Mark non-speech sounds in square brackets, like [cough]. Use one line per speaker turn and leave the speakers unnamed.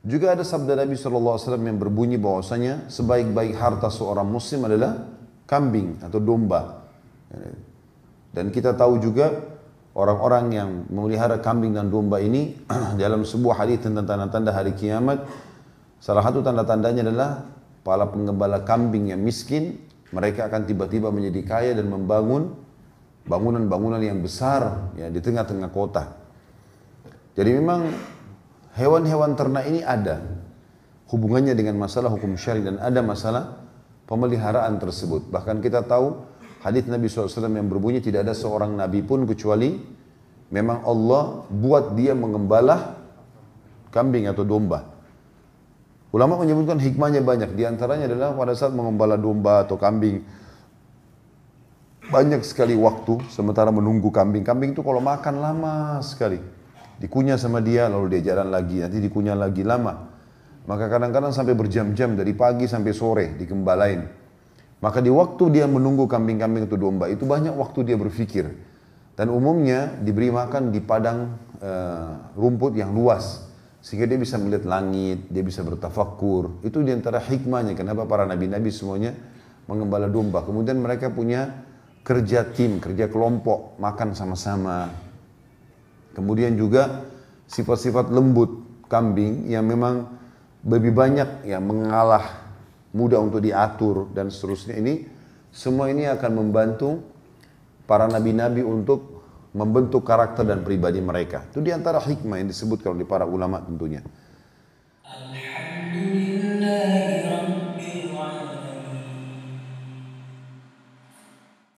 Juga ada sabda Nabi SAW yang berbunyi bahwasanya sebaik-baik harta seorang muslim adalah kambing atau domba. Dan kita tahu juga orang-orang yang memelihara kambing dan domba ini [clears throat] dalam sebuah hadis tentang tanda-tanda hari kiamat salah satu tanda-tandanya adalah para penggembala kambing yang miskin mereka akan tiba-tiba menjadi kaya dan membangun bangunan-bangunan yang besar ya di tengah-tengah kota. Jadi memang hewan-hewan ternak ini ada hubungannya dengan masalah hukum syari dan ada masalah pemeliharaan tersebut. Bahkan kita tahu hadis Nabi SAW yang berbunyi tidak ada seorang nabi pun kecuali memang Allah buat dia mengembala kambing atau domba. Ulama menyebutkan hikmahnya banyak. Di antaranya adalah pada saat mengembala domba atau kambing banyak sekali waktu sementara menunggu kambing. Kambing itu kalau makan lama sekali. Dikunyah sama dia, lalu dia jalan lagi, nanti dikunyah lagi lama. Maka kadang-kadang sampai berjam-jam dari pagi sampai sore dikembalain. Maka di waktu dia menunggu kambing-kambing itu domba itu banyak waktu dia berpikir. Dan umumnya diberi makan di padang e, rumput yang luas. Sehingga dia bisa melihat langit, dia bisa bertafakur. Itu diantara hikmahnya kenapa para nabi-nabi semuanya mengembala domba. Kemudian mereka punya kerja tim, kerja kelompok, makan sama-sama, Kemudian juga sifat-sifat lembut kambing yang memang lebih banyak ya mengalah mudah untuk diatur dan seterusnya ini semua ini akan membantu para nabi-nabi untuk membentuk karakter dan pribadi mereka. Itu diantara hikmah yang disebutkan oleh para ulama tentunya.